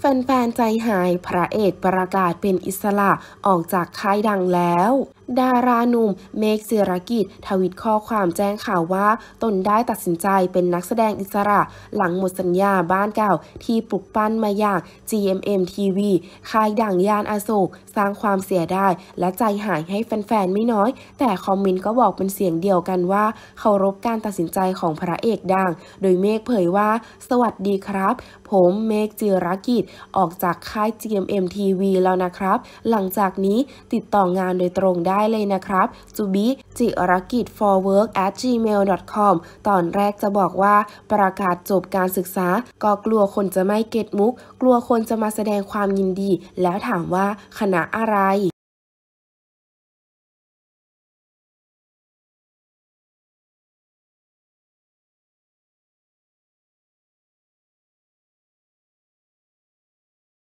แฟนๆใจหาย พระเอกประกาศเป็นอิสระออกจากค่ายดังแล้วดาราหนุ่มเมกเสรกิจ ทวิตข้อความแจ้งข่าวว่า ตนได้ตัดสินใจเป็นนักแสดงอิสระหลังหมดสัญญาบ้านเก่า ที่ปลุกปั้นมาอย่าง GMM TV คายด่างยานอาโศก สร้างความเสียดายและใจหายให้แฟนๆ ไม่น้อย แต่คอมเมนต์ก็บอกเป็นเสียงเดียวกันว่าเคารพการตัดสินใจของพระเอกดัง โดยเมกเผยว่า สวัสดีครับ ผมเมกเจรกิจออกจากค่าย GMM TV แล้วนะครับ หลังจากนี้ติดต่องานโดยตรงได้ได้เลยนะครับ j u b i จิรกิจ for work at gmail com ตอนแรกจะบอกว่า ประกาศจบการศึกษา ก็กลัวคนจะไม่เก็ตมุก กลัวคนจะมาแสดงความยินดี แล้วถามว่าคณะอะไร